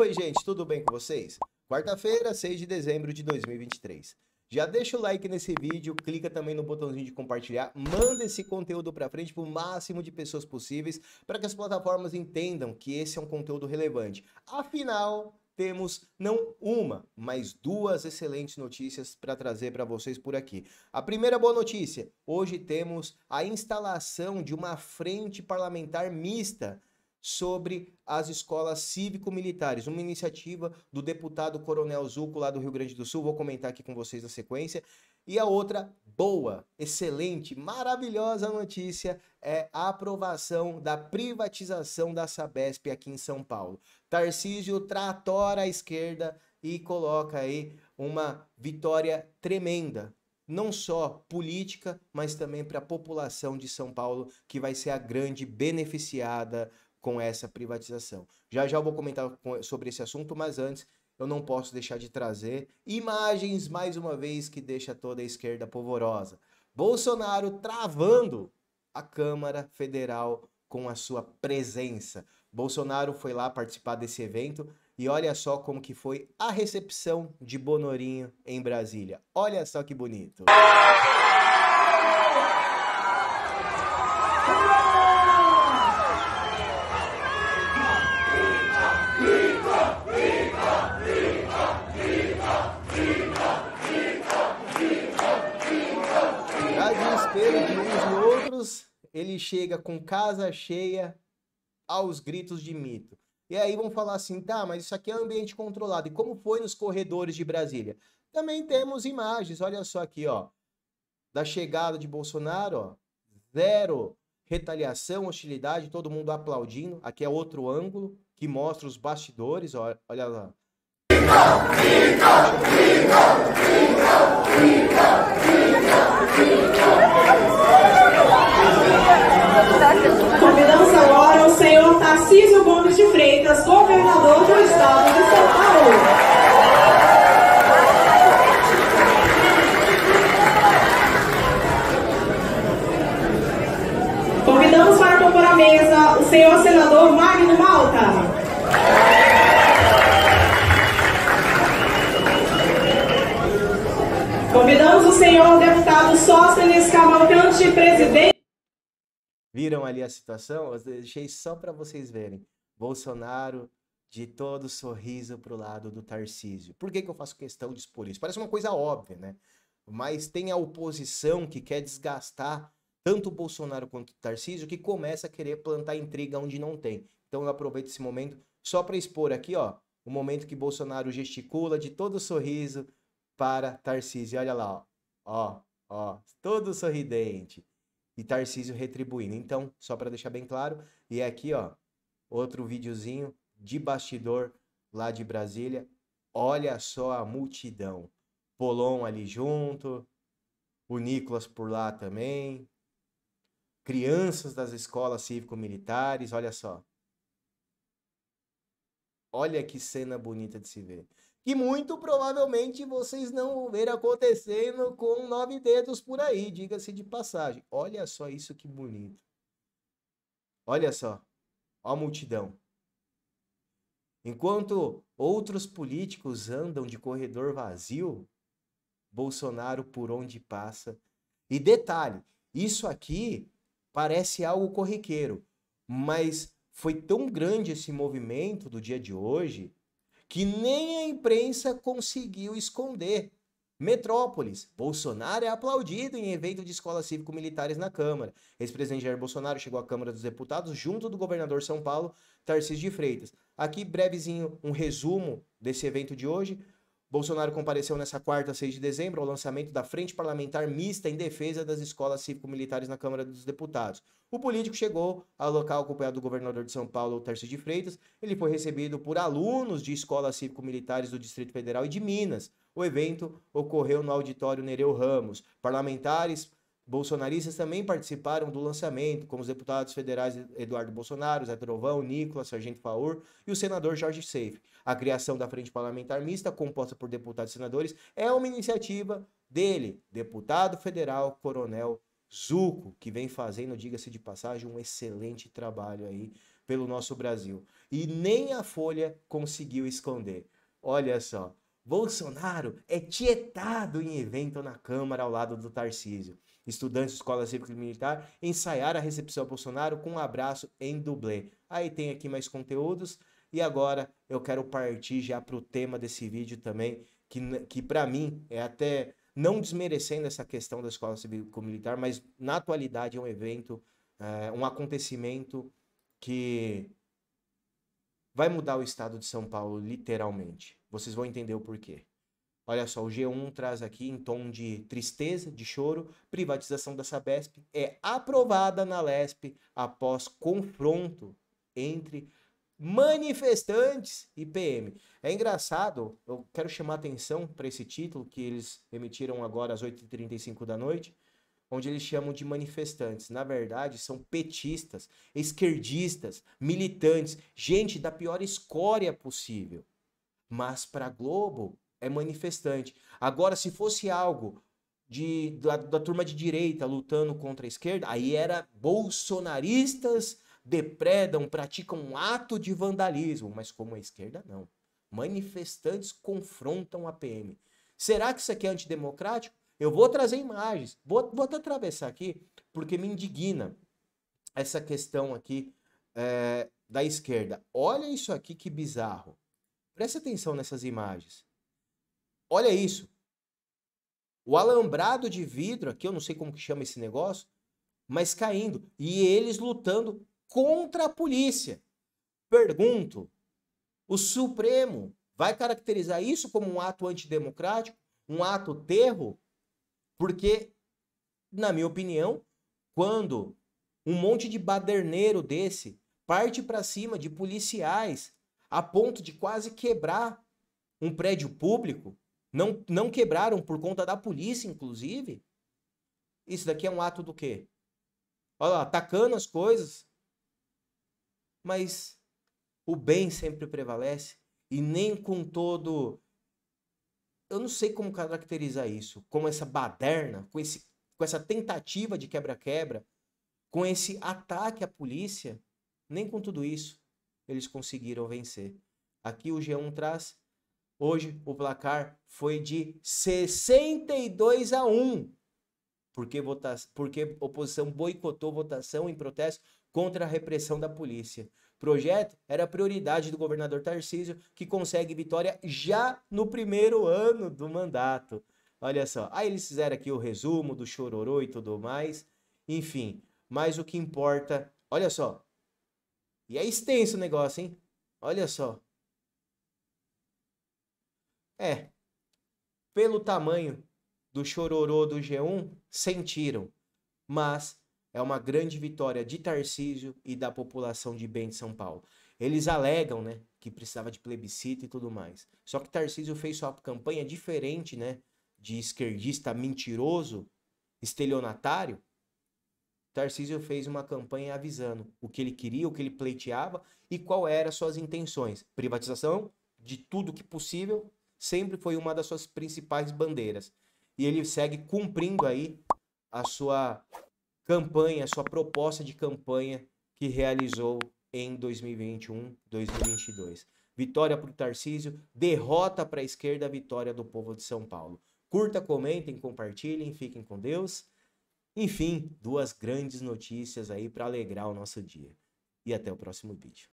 Oi, gente, tudo bem com vocês? Quarta-feira, 6 de dezembro de 2023. Já deixa o like nesse vídeo, clica também no botãozinho de compartilhar, manda esse conteúdo para frente para o máximo de pessoas possíveis, para que as plataformas entendam que esse é um conteúdo relevante. Afinal, temos não uma, mas duas excelentes notícias para trazer para vocês por aqui. A primeira boa notícia: hoje temos a instalação de uma frente parlamentar mista sobre as escolas cívico-militares, uma iniciativa do deputado Coronel Zuco lá do Rio Grande do Sul, vou comentar aqui com vocês na sequência. E a outra boa, excelente, maravilhosa notícia é a aprovação da privatização da Sabesp aqui em São Paulo. Tarcísio tratora a esquerda e coloca aí uma vitória tremenda não só política, mas também para a população de São Paulo, que vai ser a grande beneficiada com essa privatização. Já já eu vou comentar sobre esse assunto, mas antes eu não posso deixar de trazer imagens mais uma vez que deixa toda a esquerda polvorosa. Bolsonaro travando a Câmara Federal com a sua presença. Bolsonaro foi lá participar desse evento e olha só como que foi a recepção de Bonorinho em Brasília. Olha só que bonito. chega com casa cheia aos gritos de mito. E aí vão falar assim, tá, mas isso aqui é um ambiente controlado. E como foi nos corredores de Brasília? Também temos imagens, olha só aqui, ó. Da chegada de Bolsonaro, ó. Zero retaliação, hostilidade, todo mundo aplaudindo. Aqui é outro ângulo que mostra os bastidores, ó, olha lá. Convidamos agora o senhor Tarcísio Gomes de Freitas, governador mãos senhor deputado Sóstenes Cavalcante, presidente. Viram ali a situação? Eu deixei só para vocês verem. Bolsonaro de todo sorriso pro lado do Tarcísio. Por que, que eu faço questão de expor isso? Parece uma coisa óbvia, né? Mas tem a oposição que quer desgastar tanto o Bolsonaro quanto o Tarcísio que começa a querer plantar intriga onde não tem. Então eu aproveito esse momento só para expor aqui, ó, o momento que Bolsonaro gesticula de todo sorriso para Tarcísio. Olha lá, ó ó, ó, todo sorridente. E Tarcísio retribuindo. Então, só para deixar bem claro, e é aqui, ó, outro videozinho de bastidor lá de Brasília. Olha só a multidão. Polon ali junto, o Nicolas por lá também, crianças das escolas cívico-militares, olha só. Olha que cena bonita de se ver que muito provavelmente vocês não vão ver acontecendo com nove dedos por aí, diga-se de passagem. Olha só isso que bonito. Olha só. a multidão. Enquanto outros políticos andam de corredor vazio, Bolsonaro por onde passa. E detalhe, isso aqui parece algo corriqueiro, mas foi tão grande esse movimento do dia de hoje que nem a imprensa conseguiu esconder. Metrópolis. Bolsonaro é aplaudido em evento de escolas cívico-militares na Câmara. Ex-presidente Jair Bolsonaro chegou à Câmara dos Deputados junto do governador São Paulo, Tarcísio de Freitas. Aqui, brevezinho, um resumo desse evento de hoje. Bolsonaro compareceu nesta quarta, 6 de dezembro, ao lançamento da Frente Parlamentar Mista em Defesa das Escolas Cívico-Militares na Câmara dos Deputados. O político chegou ao local acompanhado do governador de São Paulo, Tarcísio de Freitas. Ele foi recebido por alunos de escolas cívico-militares do Distrito Federal e de Minas. O evento ocorreu no auditório Nereu Ramos. Parlamentares Bolsonaristas também participaram do lançamento, como os deputados federais Eduardo Bolsonaro, Zé Trovão, Nicolas, Sargento Faur e o senador Jorge Seif. A criação da Frente Parlamentar Mista, composta por deputados e senadores, é uma iniciativa dele, deputado federal Coronel Zuco, que vem fazendo, diga-se de passagem, um excelente trabalho aí pelo nosso Brasil. E nem a Folha conseguiu esconder. Olha só, Bolsonaro é tietado em evento na Câmara ao lado do Tarcísio. Estudantes de Escola Cívica Militar ensaiaram a recepção a Bolsonaro com um abraço em dublê. Aí tem aqui mais conteúdos. E agora eu quero partir já para o tema desse vídeo também, que, que para mim é até não desmerecendo essa questão da Escola Cívica Militar, mas na atualidade é um evento, é, um acontecimento que vai mudar o estado de São Paulo, literalmente. Vocês vão entender o porquê. Olha só, o G1 traz aqui em tom de tristeza, de choro, privatização da Sabesp é aprovada na Lesp após confronto entre manifestantes e PM. É engraçado, eu quero chamar atenção para esse título que eles emitiram agora às 8h35 da noite, onde eles chamam de manifestantes. Na verdade, são petistas, esquerdistas, militantes, gente da pior escória possível. Mas para a Globo é manifestante. Agora, se fosse algo de, da, da turma de direita lutando contra a esquerda, aí era bolsonaristas depredam, praticam um ato de vandalismo, mas como a esquerda, não. Manifestantes confrontam a PM. Será que isso aqui é antidemocrático? Eu vou trazer imagens, vou, vou até atravessar aqui, porque me indigna essa questão aqui é, da esquerda. Olha isso aqui que bizarro. Preste atenção nessas imagens. Olha isso. O alambrado de vidro, aqui eu não sei como que chama esse negócio, mas caindo. E eles lutando contra a polícia. Pergunto: o Supremo vai caracterizar isso como um ato antidemocrático, um ato terro? Porque, na minha opinião, quando um monte de baderneiro desse parte para cima de policiais a ponto de quase quebrar um prédio público. Não, não quebraram por conta da polícia, inclusive. Isso daqui é um ato do quê? Olha lá, atacando as coisas. Mas o bem sempre prevalece e nem com todo. Eu não sei como caracterizar isso, com essa baderna, com, esse, com essa tentativa de quebra-quebra, com esse ataque à polícia, nem com tudo isso eles conseguiram vencer. Aqui o G1 traz. Hoje o placar foi de 62 a 1. Porque, vota... porque oposição boicotou votação em protesto contra a repressão da polícia. Projeto era prioridade do governador Tarcísio, que consegue vitória já no primeiro ano do mandato. Olha só. Aí eles fizeram aqui o resumo do chororô e tudo mais. Enfim, mas o que importa, olha só, e é extenso o negócio, hein? Olha só. É. Pelo tamanho do chororô do G1, sentiram. Mas é uma grande vitória de Tarcísio e da população de bem de São Paulo. Eles alegam, né, que precisava de plebiscito e tudo mais. Só que Tarcísio fez sua campanha diferente, né, de esquerdista mentiroso, estelionatário, Tarcísio fez uma campanha avisando o que ele queria, o que ele pleiteava e qual eram suas intenções. Privatização de tudo que possível sempre foi uma das suas principais bandeiras. E ele segue cumprindo aí a sua campanha, a sua proposta de campanha que realizou em 2021, 2022. Vitória para o Tarcísio, derrota para a esquerda, vitória do povo de São Paulo. Curta, comentem, compartilhem, fiquem com Deus. Enfim, duas grandes notícias aí para alegrar o nosso dia. E até o próximo vídeo.